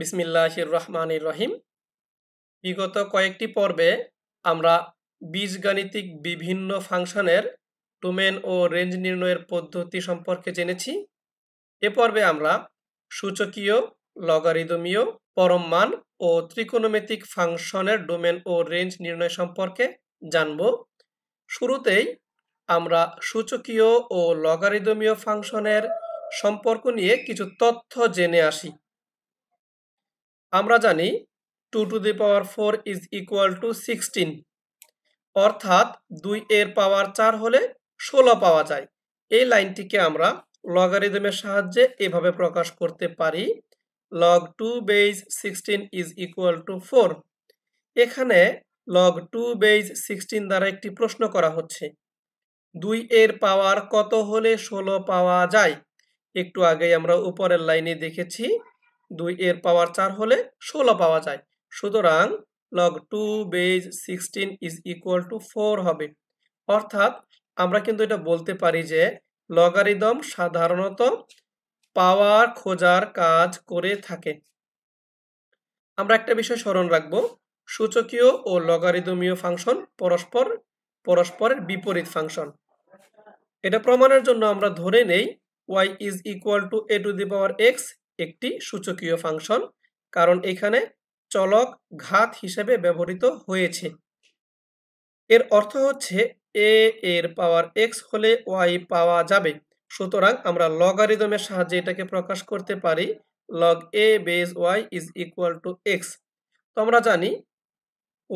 বিসমিল্লাহির রহমানির রহিম বিগত কয়েকটি পর্বে আমরা বীজগাণিতিক বিভিন্ন ফাংশনের ডোমেন ও রেঞ্জ নির্ণয়ের পদ্ধতি সম্পর্কে জেনেছি এ পর্বে আমরা সূচকীয় লগারিদমীয় পরম মান ও ত্রিকোণমিতিক ফাংশনের ডোমেন ও রেঞ্জ নির্ণয় সম্পর্কে জানব শুরুতেই আমরা সূচকীয় ও লগারিদমীয় ফাংশনের সম্পর্ক নিয়ে কিছু তথ্য জেনে আসি আমরা জানি two to the power four is equal to sixteen অর্থাৎ দুই এর পাওয়ার চার হলে ষোলো পাওয়া যায় এই লাইনটিকে আমরা লগারিদমের সাহায্যে এভাবে প্রকাশ করতে পারি log to base sixteen is equal to four এখানে লগ টু বেইজ সিক্সটিন দ্বারা একটি প্রশ্ন করা হচ্ছে দুই এর পাওয়ার কত হলে ষোলো পাওয়া যায় একটু আগেই আমরা উপরের লাইনে দেখেছি দুই এর পাওয়ার চার হলে ষোলো পাওয়া যায় সুতরাং log to base sixteen is equal to four হবে অর্থাৎ আমরা কিন্তু এটা বলতে পারি যে লগারিদম সাধারণত পাওয়ার খোঁজার কাজ করে থাকে আমরা একটা বিষয় স্মরণ রাখব সূচকীয় ও লগারিদমীয় ফাংশন পরস্পর পরস্পরের বিপরীত ফাংশন এটা প্রমাণের জন্য আমরা ধরে নেই y is equal to a to the power x একটি সূচকীয় ফাংশন কারণ এখানে চলক ঘাত হিসেবে ব্যবহৃত হয়েছে এর অর্থ হচ্ছে এ এর পাওয়ার এক্স হলে ওয়াই পাওয়া যাবে সুতরাং আমরা লগারিদমের সাহায্যে এটাকে প্রকাশ করতে পারি log a base y is equal to x তো আমরা জানি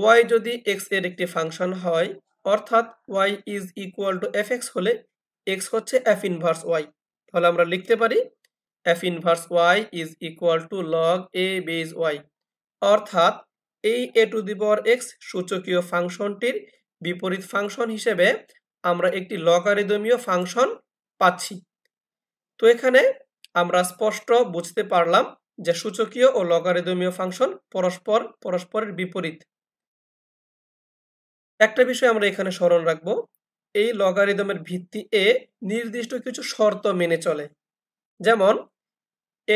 ওয়াই যদি এক্স এর একটি ফাংশন হয় অর্থাৎ y is equal to f x হলে এক্স হচ্ছে এফ ইনভার্স ওয়াই তাহলে আমরা লিখতে পারি f inverse y is equal to log a base y অর্থাৎ এই এ টু দি পাওয়ার এক্স সূচকীয় ফাংশনটির বিপরীত ফাংশন হিসেবে আমরা একটি লগারিদমীয় ফাংশন পাচ্ছি তো এখানে আমরা স্পষ্ট বুঝতে পারলাম যে সূচকীয় ও লগারিদমীয় ফাংশন পরস্পর পরস্পরের বিপরীত একটা বিষয় আমরা এখানে স্মরণ রাখব এই লগারিদমের ভিত্তি এ নির্দিষ্ট কিছু শর্ত মেনে চলে যেমন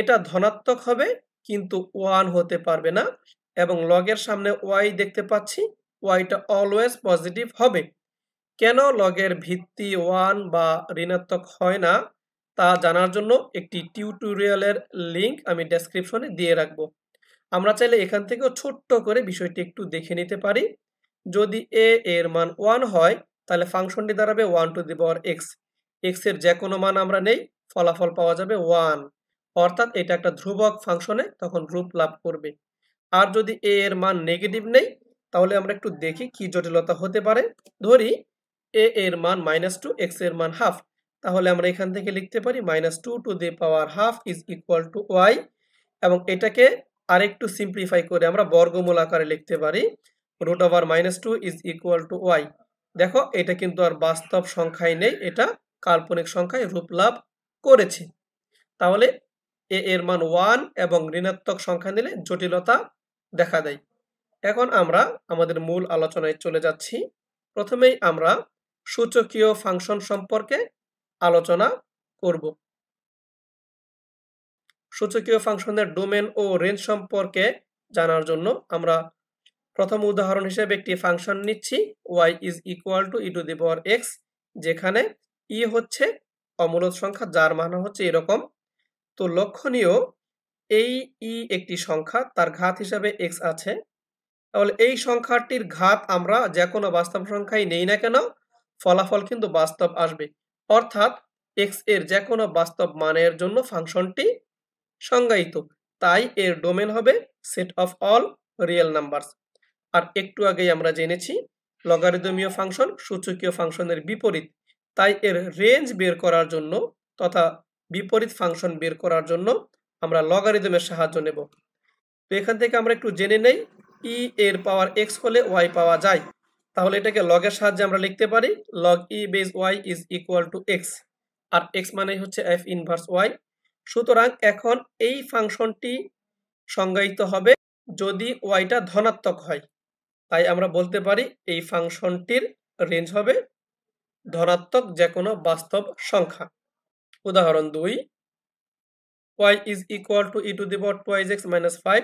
এটা ধনাত্মক হবে কিন্তু ওয়ান হতে পারবে না এবং লগের সামনে ওয়াই দেখতে পাচ্ছি ওয়াইটা অলওয়েজ পজিটিভ হবে কেন লগের ভিত্তি ওয়ান বা ঋণাত্মক হয় না তা জানার জন্য একটি টিউটোরিয়ালের লিংক আমি ডেসক্রিপশনে দিয়ে রাখব আমরা চাইলে এখান থেকেও ছোট্ট করে বিষয়টি একটু দেখে নিতে পারি যদি এ এর মান ওয়ান হয় তাহলে ফাংশনটি দাঁড়াবে one to the power x এক্সের যে কোনো মান আমরা নেই ফলাফল পাওয়া যাবে ওয়ান অর্থাৎ এটা একটা ধ্রুবক ফাংশনে তখন রূপ লাভ করবে আর যদি এ এর মান নেগেটিভ নেই তাহলে আমরা একটু দেখি কি জটিলতা হতে পারে ধরি এ এর মান মাইনাস টু এক্স এর মান হাফ তাহলে আমরা এখান থেকে লিখতে পারি minus two to the power half is equal to y এবং এটাকে আরেকটু সিম্পলিফাই করে আমরা বর্গমূল আকারে লিখতে পারি root over minus two is equal to y দেখো এটা কিন্তু আর বাস্তব সংখ্যায় নেই এটা কাল্পনিক সংখ্যায় রূপ লাভ করেছে তাহলে এ এর মান ওয়ান এবং ঋণাত্মক সংখ্যা নিলে জটিলতা দেখা দেয় এখন আমরা আমাদের মূল আলোচনায় চলে যাচ্ছি প্রথমেই আমরা সূচকীয় ফাংশন সম্পর্কে আলোচনা করব সূচকীয় ফাংশনের ডোমেন ও রেঞ্জ সম্পর্কে জানার জন্য আমরা প্রথম উদাহরণ হিসেবে একটি ফাংশন নিচ্ছি y is equal to e to the power x যেখানে ই e হচ্ছে অমূলদ সংখ্যা যার মানা হচ্ছে এরকম তো লক্ষণীয় এই ই একটি সংখ্যা তার ঘাত হিসাবে এক্স আছে তাহলে এই সংখ্যাটির ঘাত আমরা যে কোনো বাস্তব সংখ্যাই নেই না কেন ফলাফল কিন্তু বাস্তব আসবে অর্থাৎ এক্স এর যে কোনো বাস্তব মানের জন্য ফাংশনটি সংজ্ঞায়িত তাই এর ডোমেন হবে set of all real number আর একটু আগেই আমরা জেনেছি লগারিদমীয় ফাংশন সূচকীয় ফাংশনের বিপরীত তাই এর রেঞ্জ বের করার জন্য তথা বিপরীত ফাংশন বের করার জন্য আমরা লগারিদমের সাহায্য নেব তো এখান থেকে আমরা একটু জেনে নেই ই e এর পাওয়ার এক্স হলে ওয়াই পাওয়া যায় তাহলে এটাকে লগের সাহায্যে আমরা লিখতে পারি log e base y is equal to x আর এক্স মানে হচ্ছে এফ ইনভার্স ওয়াই সুতরাং এখন এই ফাংশনটি সংজ্ঞায়িত হবে যদি ওয়াইটা ধনাত্মক হয় তাই আমরা বলতে পারি এই ফাংশনটির রেঞ্জ হবে ধরাত্মক যে কোনো বাস্তব সংখ্যা উদাহরণ দুই y is equal to e to the power twice x minus five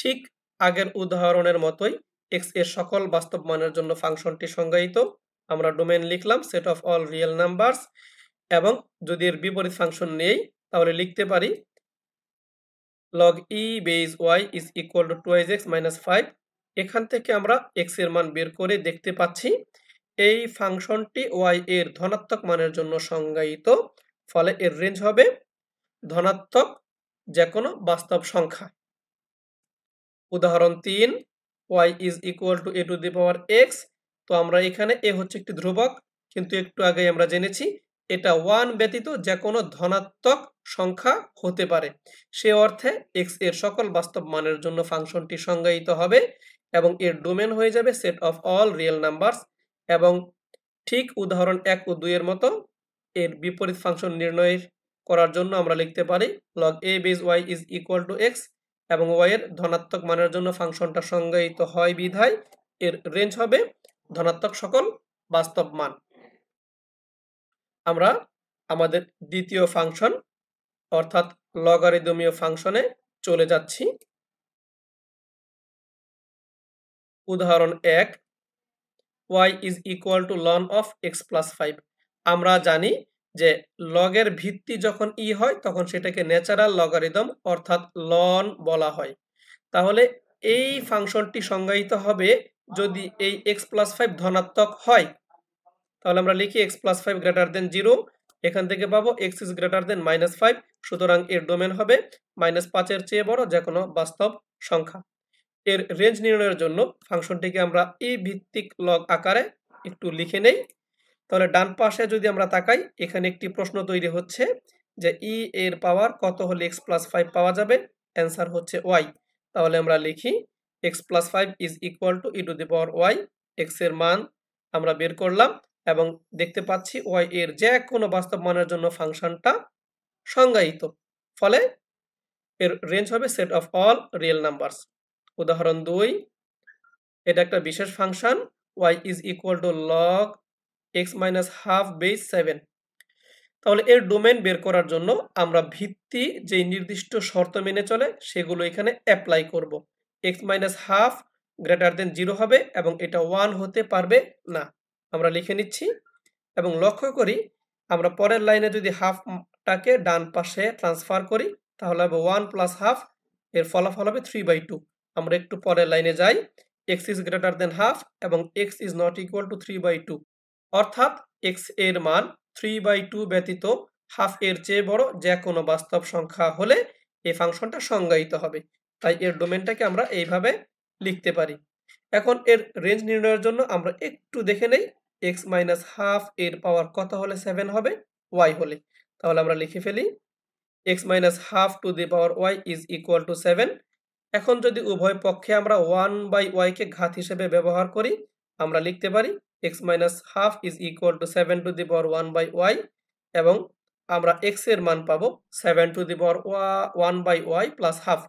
ঠিক আগের উদাহরণের মতোই এক্স এর সকল বাস্তব মানের জন্য ফাংশনটি সংজ্ঞায়িত আমরা ডোমেন লিখলাম set of all real numbers এবং যদি এর বিপরীত ফাংশন নেই তাহলে লিখতে পারি log e base y is equal to two x minus five এখান থেকে আমরা এক্স এর মান বের করে দেখতে পাচ্ছি এই ফাংশনটি ওয়াই এর ধনাত্মক মানের জন্য সংজ্ঞায়িত ফলে এর রেঞ্জ হবে ধনাত্মক যে কোনো বাস্তব সংখ্যা উদাহরণ তিন y is equal to a to the power x তো আমরা এখানে এ হচ্ছে একটি ধ্রুবক কিন্তু একটু আগে আমরা জেনেছি এটা ওয়ান ব্যতীত যে কোনো ধনাত্মক সংখ্যা হতে পারে সে অর্থে এক্স এর সকল বাস্তব মানের জন্য ফাংশনটি সংজ্ঞায়িত হবে এবং এর ডোমেন হয়ে যাবে set of all real numbers এবং ঠিক উদাহরণ এক ও দুইয়ের মতো এর বিপরীত ফাংশন নির্ণয় করার জন্য আমরা লিখতে পারি log a base y is equal to x এবং ওয়াই এর ধনাত্মক মানের জন্য ফাংশনটা সংজ্ঞায়িত হয় বিধায় এর রেঞ্জ হবে ধনাত্মক সকল বাস্তব মান আমরা আমাদের দ্বিতীয় ফাংশন অর্থাৎ লগারিদমীয় ফাংশনে চলে যাচ্ছি উদাহরণ এক y is equal to ln of x plus five আমরা জানি যে লগের ভিত্তি যখন ই e হয় তখন সেটাকে ন্যাচারাল লগারিদম অর্থাৎ লন বলা হয় তাহলে এই ফাংশনটি সংজ্ঞায়িত হবে যদি এই এক্স প্লাস ফাইভ ধনাত্মক হয় তাহলে আমরা লিখি x plus five greater than zero এখান থেকে পাবো x is greater than minus five সুতরাং এর ডোমেন হবে মাইনাস পাঁচের চেয়ে বড় যে কোনো বাস্তব সংখ্যা এর রেঞ্জ নির্ণয়ের জন্য ফাংশনটিকে আমরা ই e ভিত্তিক লগ আকারে একটু লিখে নেই তাহলে ডান পাশে যদি আমরা তাকাই এখানে একটি প্রশ্ন তৈরি হচ্ছে যে ই e এর পাওয়ার কত হলে এক্স প্লাস ফাইভ পাওয়া যাবে অ্যান্সার হচ্ছে ওয়াই তাহলে আমরা লিখি x plus five is equal to e to the power y x এর মান আমরা বের করলাম এবং দেখতে পাচ্ছি ওয়াই এর যে কোনো বাস্তব মানের জন্য ফাংশনটা সংজ্ঞায়িত ফলে এর রেঞ্জ হবে set of all real numbers উদাহরণ দুই এটা একটা বিশেষ function y is equal to log x minus half base seven তাহলে এর ডোমেন বের করার জন্য আমরা ভিত্তি যে নির্দিষ্ট শর্ত মেনে চলে সেগুলো এখানে অ্যাপ্লাই করব x minus half greater than zero হবে এবং এটা ওয়ান হতে পারবে না আমরা লিখে নিচ্ছি এবং লক্ষ্য করি আমরা পরের লাইনে যদি হাফটাকে ডান পাশে ট্রান্সফার করি তাহলে হবে ওয়ান প্লাস হাফ এর ফলাফল হবে থ্রি বাই টু আমরা একটু পরের লাইনে যাই x is greater than half এবং x is not equal to three by two অর্থাৎ এক্স এর মান থ্রি বাই টু ব্যতীত হাফ এর চেয়ে বড় যে কোনো বাস্তব সংখ্যা হলে এই ফাংশনটা সংজ্ঞায়িত হবে তাই এর ডোমেনটাকে আমরা এইভাবে লিখতে পারি এখন এর রেঞ্জ নির্ণয়ের জন্য আমরা একটু দেখে নেই এক্স মাইনাস হাফ এর পাওয়ার কত হলে সেভেন হবে ওয়াই হলে তাহলে আমরা লিখে ফেলি x minus half to the power y is equal to seven এখন যদি উভয় পক্ষে আমরা ওয়ান বাই ওয়াইকে ঘাত হিসেবে ব্যবহার করি আমরা লিখতে পারি x minus half is equal to seven to the power one by y এবং আমরা এক্স এর মান পাবো seven to the power one by y plus half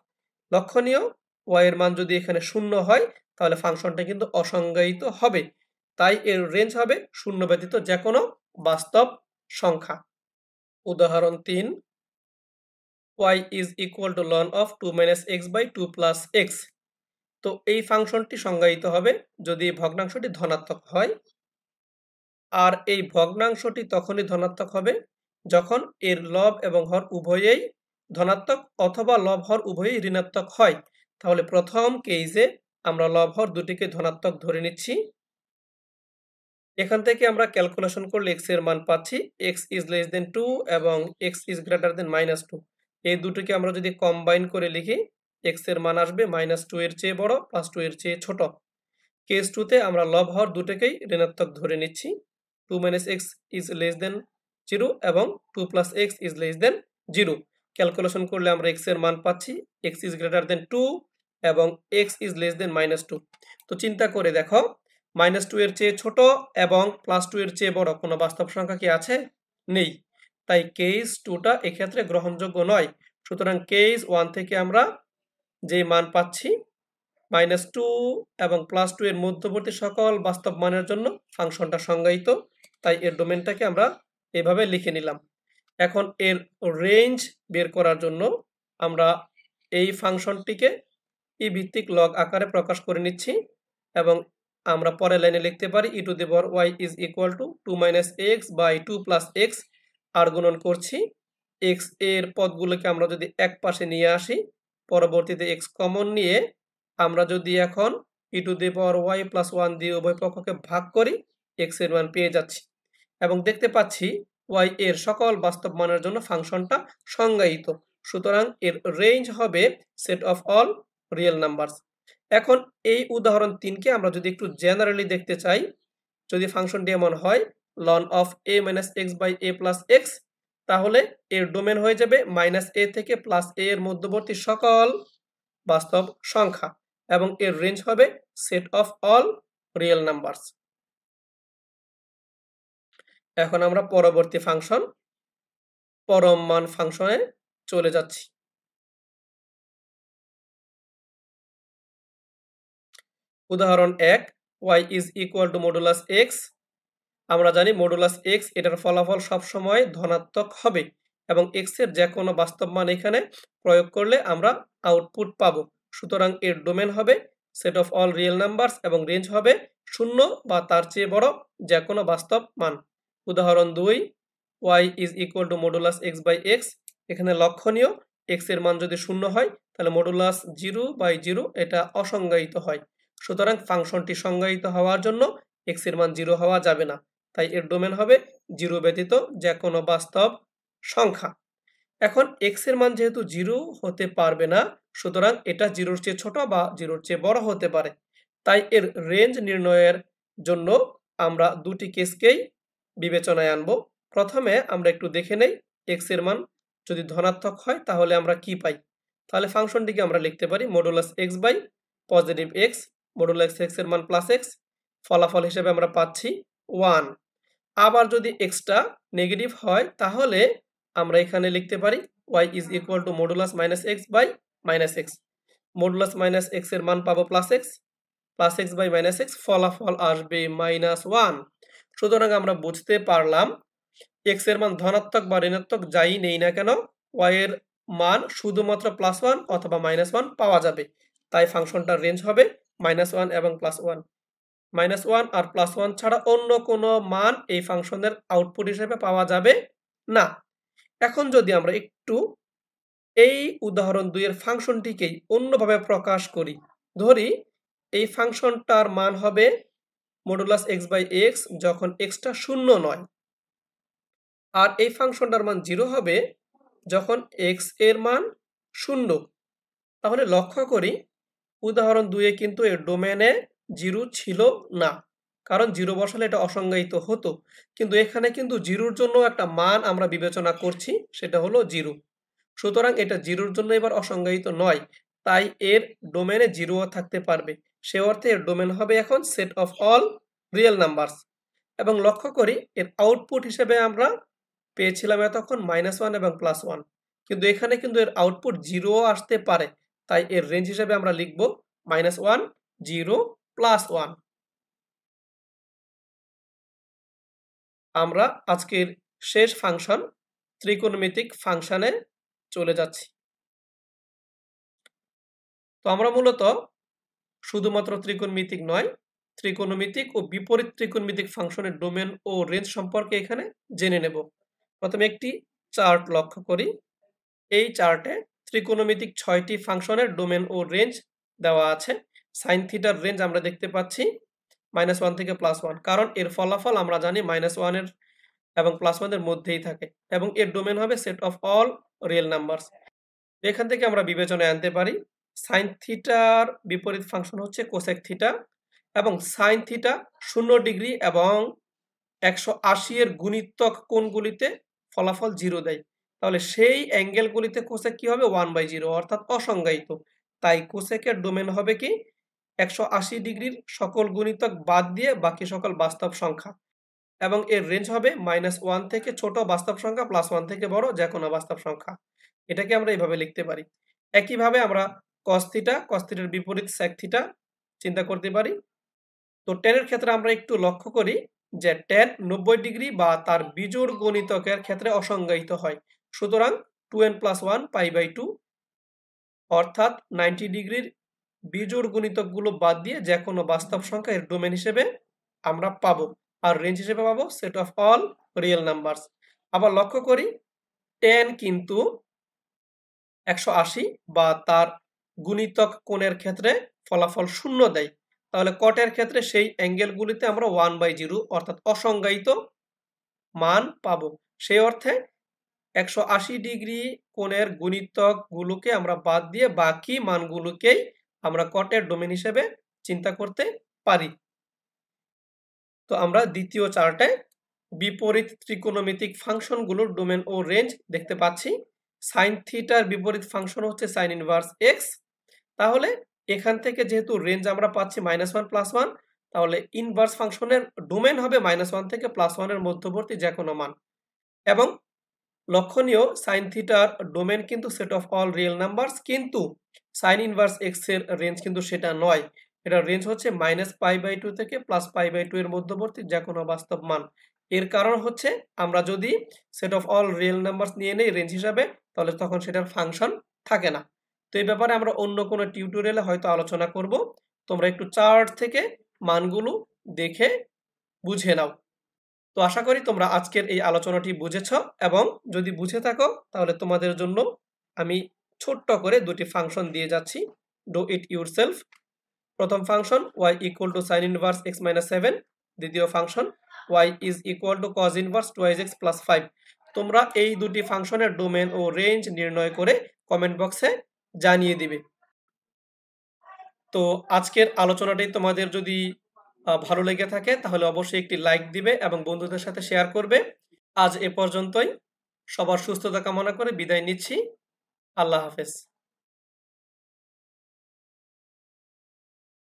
লক্ষণীয় ওয়াই এর মান যদি এখানে শূন্য হয় তাহলে ফাংশনটা কিন্তু অসংজ্ঞায়িত হবে তাই এর রেঞ্জ হবে শূন্য ব্যতীত যে কোনো বাস্তব সংখ্যা উদাহরণ তিন y is equal to ln of two minus x by two plus x তো এই ফাংশনটি সংজ্ঞায়িত হবে যদি ভগ্নাংশটি ধনাত্মক হয় আর এই ভগ্নাংশটি তখনই ধনাত্মক হবে যখন এর লব এবং হর উভয়েই ধনাত্মক অথবা লব হর উভয়ই ঋণাত্মক হয় তাহলে প্রথম কেইজে আমরা লব হর দুটিকে ধনাত্মক ধরে নিচ্ছি এখান থেকে আমরা ক্যালকুলেশন করলে এক্স এর মান পাচ্ছি x is less than two এবং x is greater than minus two এই দুটোকে আমরা যদি কম্বাইন করে লিখি এক্স এর মান আসবে মাইনাস টু এর চেয়ে বড় প্লাস টু এর চেয়ে ছোট কেস টুতে আমরা লব হর দুটোকেই ঋণাত্মক ধরে নিচ্ছি two minus x is less than zero এবং two plus x is less than zero calculation করলে আমরা এক্স এর মান পাচ্ছি x is greater than two এবং x is less than minus two তো চিন্তা করে দেখো মাইনাস টু এর চেয়ে ছোট এবং প্লাস টু এর চেয়ে বড় কোনো বাস্তব সংখ্যা কি আছে নেই তাই কেস টুটা এক্ষেত্রে গ্রহণযোগ্য নয় সুতরাং কেস ওয়ান থেকে আমরা যে মান পাচ্ছি মাইনাস টু এবং প্লাস টু এর মধ্যবর্তী সকল বাস্তব মানের জন্য ফাংশনটা সংজ্ঞায়িত তাই এর ডোমেনটাকে আমরা এভাবে লিখে নিলাম এখন এর রেঞ্জ বের করার জন্য আমরা এই ফাংশনটিকে ই e ভিত্তিক লগ আকারে প্রকাশ করে নিচ্ছি এবং আমরা পরের লাইনে লিখতে পারি e to the power y is equal to two minus x by two plus x আর গুণন করছি এক্স এর পদগুলোকে আমরা যদি এক পাশে নিয়ে আসি পরবর্তীতে এক্স কমন নিয়ে আমরা যদি এখন e to the power y plus one দিয়ে উভয় পক্ষকে ভাগ করি এক্স এর মান পেয়ে যাচ্ছি এবং দেখতে পাচ্ছি ওয়াই এর সকল বাস্তব মানের জন্য ফাংশনটা সংজ্ঞায়িত সুতরাং এর রেঞ্জ হবে set of all real numbers এখন এই উদাহরণ তিনকে আমরা যদি একটু জেনারেলি দেখতে চাই যদি ফাংশনটি এমন হয় ln of a minus x by a plus x তাহলে এর ডোমেন হয়ে যাবে মাইনাস এ থেকে প্লাস এ এর মধ্যবর্তী সকল বাস্তব সংখ্যা এবং এর রেঞ্জ হবে set of all real numbers এখন আমরা পরবর্তী ফাংশন পরম মান ফাংশনে চলে যাচ্ছি উদাহরণ এক y is equal to modulus x আমরা জানি মডুলাস এক্স এটার ফলাফল সবসময় ধনাত্মক হবে এবং এক্স এর যে কোনো বাস্তব মান এখানে প্রয়োগ করলে আমরা আউটপুট পাব সুতরাং এর ডোমেন হবে set of all real numbers এবং রেঞ্জ হবে শূন্য বা তার চেয়ে বড় যে কোনো বাস্তব মান উদাহরণ দুই y is equal to modulus x by x এখানে লক্ষণীয় এক্স এর মান যদি শূন্য হয় তাহলে মডুলাস জিরো বাই জিরো এটা অসংজ্ঞায়িত হয় সুতরাং ফাংশনটি সংজ্ঞায়িত হওয়ার জন্য এক্স এর মান জিরো হওয়া যাবে না তাই এর ডোমেন হবে জিরো ব্যতীত যে কোনো বাস্তব সংখ্যা এখন এক্স এর মান যেহেতু জিরো হতে পারবে না সুতরাং এটা জিরোর চেয়ে ছোট বা জিরোর চেয়ে বড় হতে পারে তাই এর রেঞ্জ নির্ণয়ের জন্য আমরা দুটি কেসকেই বিবেচনায় আনব প্রথমে আমরা একটু দেখে নেই এক্স এর মান যদি ধনাত্মক হয় তাহলে আমরা কি পাই তাহলে ফাংশনটিকে আমরা লিখতে পারি modulus x by positive x modulus x এর মান প্লাস এক্স ফলাফল হিসেবে আমরা পাচ্ছি ওয়ান আবার যদি এক্সট্রা নেগেটিভ হয় তাহলে আমরা এখানে লিখতে পারি y is equal to modulus minus x by minus x modulus minus এক্সের মান পাবো plus x plus x by minus x ফলাফল আসবে মাইনাস ওয়ান সুতরাং আমরা বুঝতে পারলাম এক্স এর মান ধনাত্মক বা ঋণাত্মক যাই নেই না কেন ওয়াই এর মান শুধুমাত্র প্লাস ওয়ান অথবা মাইনাস ওয়ান পাওয়া যাবে তাই ফাংশনটার রেঞ্জ হবে মাইনাস ওয়ান এবং প্লাস ওয়ান মাইনাস ওয়ান আর প্লাস ওয়ান ছাড়া অন্য কোনো মান এই ফাংশনের আউটপুট হিসেবে পাওয়া যাবে না এখন যদি আমরা একটু এই উদাহরণ দুইয়ের ফাংশনটিকেই অন্যভাবে প্রকাশ করি ধরি এই ফাংশনটার মান হবে মডুলাস এক্স বাই এক্স যখন এক্সটা শূন্য নয় আর এই ফাংশনটার মান জিরো হবে যখন এক্স এর মান শূন্য তাহলে লক্ষ্য করি উদাহরণ দুয়ে কিন্তু এর ডোমেনে জিরো ছিল না কারণ জিরো বসালে এটা অসংজ্ঞায়িত হতো কিন্তু এখানে কিন্তু জিরোর জন্য একটা মান আমরা বিবেচনা করছি সেটা হলো জিরো সুতরাং এটা জিরোর জন্য এবার অসংজ্ঞায়িত নয় তাই এর ডোমেনে জিরোও থাকতে পারবে সে অর্থে এর ডোমেন হবে এখন set of all real numbers এবং লক্ষ্য করি এর আউটপুট হিসেবে আমরা পেয়েছিলাম এতক্ষণ মাইনাস ওয়ান এবং প্লাস ওয়ান কিন্তু এখানে কিন্তু এর আউটপুট জিরোও আসতে পারে তাই এর রেঞ্জ হিসেবে আমরা লিখব minus one zero plus one আমরা আজকের শেষ ফাংশন ত্রিকোণমিতিক ফাংশানে চলে যাচ্ছি তো আমরা মূলত শুধুমাত্র ত্রিকোণমিতিক নয় ত্রিকোণমিতিক ও বিপরীত ত্রিকোণমিতিক ফাংশনের ডোমেন ও রেঞ্জ সম্পর্কে এখানে জেনে নেব প্রথমে একটি চার্ট লক্ষ্য করি এই চার্টে ত্রিকোণমিতিক ছয়টি ফাংশনের ডোমেন ও রেঞ্জ দেওয়া আছে সাইন থিটার রেঞ্জ আমরা দেখতে পাচ্ছি মাইনাস ওয়ান থেকে প্লাস ওয়ান কারণ এর ফলাফল আমরা জানি মাইনাস ওয়ানের এবং প্লাস ওয়ানের মধ্যেই থাকে এবং এর ডোমেন হবে set of all real number এখান থেকে আমরা বিবেচনায় আনতে পারি সাইন থিটার বিপরীত ফাংশন হচ্ছে কোসেক থিটা এবং সাইন থিটা শূন্য ডিগ্রি এবং একশো আশি এর গুণিতক কোণগুলিতে ফলাফল জিরো দেয় তাহলে সেই অ্যাঙ্গেলগুলিতে কোসেক কি হবে ওয়ান বাই জিরো অর্থাৎ অসংজ্ঞায়িত তাই কোসেকের ডোমেন হবে কি একশো ডিগ্রির সকল গুণিতক বাদ দিয়ে বাকি সকল বাস্তব সংখ্যা এবং এর রেঞ্জ হবে মাইনাস ওয়ান থেকে ছোট বাস্তব সংখ্যা প্লাস ওয়ান থেকে বড় যে কোনো বাস্তব সংখ্যা এটাকে আমরা এইভাবে লিখতে পারি একইভাবে আমরা কস্তিটা কস্তিটার বিপরীত স্যাকথিটা চিন্তা করতে পারি তো টেনের ক্ষেত্রে আমরা একটু লক্ষ্য করি যে টেন নব্বই ডিগ্রি বা তার বিজোড় গণিতকের ক্ষেত্রে অসংজ্ঞায়িত হয় সুতরাং two n plus one pi by two অর্থাৎ নাইনটি ডিগ্রির বিজোড় গুণিতকগুলো বাদ দিয়ে যে কোনো বাস্তব সংখ্যা এর ডোমেন হিসেবে আমরা পাবো আর রেঞ্জ হিসেবে পাবো set of all real numbers আবার লক্ষ্য করি টেন কিন্তু একশো বা তার গুণিতক কোণের ক্ষেত্রে ফলাফল শূন্য দেয় তাহলে কটের ক্ষেত্রে সেই অ্যাঙ্গেলগুলিতে আমরা ওয়ান বাই জিরো অর্থাৎ অসংজ্ঞায়িত মান পাবো সেই অর্থে একশো ডিগ্রি কোণের গুণিতকগুলোকে আমরা বাদ দিয়ে বাকি মানগুলোকেই আমরা কটের ডোমেন হিসেবে চিন্তা করতে পারি তো আমরা দ্বিতীয় চার্টে বিপরীত ত্রিকোণমিতিক ফাংশনগুলোর ডোমেন ও রেঞ্জ দেখতে পাচ্ছি সাইন থিটার বিপরীত ফাংশন হচ্ছে সাইন ইনভার্স এক্স তাহলে এখান থেকে যেহেতু রেঞ্জ আমরা পাচ্ছি মাইনাস ওয়ান প্লাস ওয়ান তাহলে ইনভার্স ফাংশনের ডোমেন হবে মাইনাস ওয়ান থেকে প্লাস ওয়ানের মধ্যবর্তী যে কোনো মান এবং লক্ষণীয় সাইন থিটার ডোমেন কিন্তু set of all real numbers কিন্তু সাইন ইনভার্স এক্স এর রেঞ্জ কিন্তু সেটা নয় এটা রেঞ্জ হচ্ছে মাইনাস পাই বাই টু থেকে প্লাস পাই বাই টু এর মধ্যবর্তী যে কোনো বাস্তব মান এর কারণ হচ্ছে আমরা যদি set of all real numbers নিয়ে নেই রেঞ্জ হিসাবে তাহলে তখন সেটার ফাংশন থাকে না তো এই ব্যাপারে আমরা অন্য কোনো টিউটোরিয়ালে হয়তো আলোচনা করব তোমরা একটু চার্ট থেকে মানগুলো দেখে বুঝে নাও তো আশা করি তোমরা আজকের এই আলোচনাটি বুঝেছ এবং যদি বুঝে থাকো তাহলে তোমাদের জন্য আমি ছোট্ট করে দুটি ফাংশন দিয়ে যাচ্ছি ডো ইট ইউর সেলফ প্রথম function y equal to sine inverse x minus seven দ্বিতীয় function y is equal to cos inverse twice x plus five তোমরা এই দুটি ফাংশনের ডোমেন ও রেঞ্জ নির্ণয় করে কমেন্ট বক্সে জানিয়ে দিবে তো আজকের আলোচনাটি তোমাদের যদি ভালো লেগে থাকে তাহলে অবশ্যই একটি লাইক দিবে এবং বন্ধুদের সাথে শেয়ার করবে আজ এ পর্যন্তই সবার সুস্থতা কামনা করে বিদায় নিচ্ছি আল্লাহ হাফেজ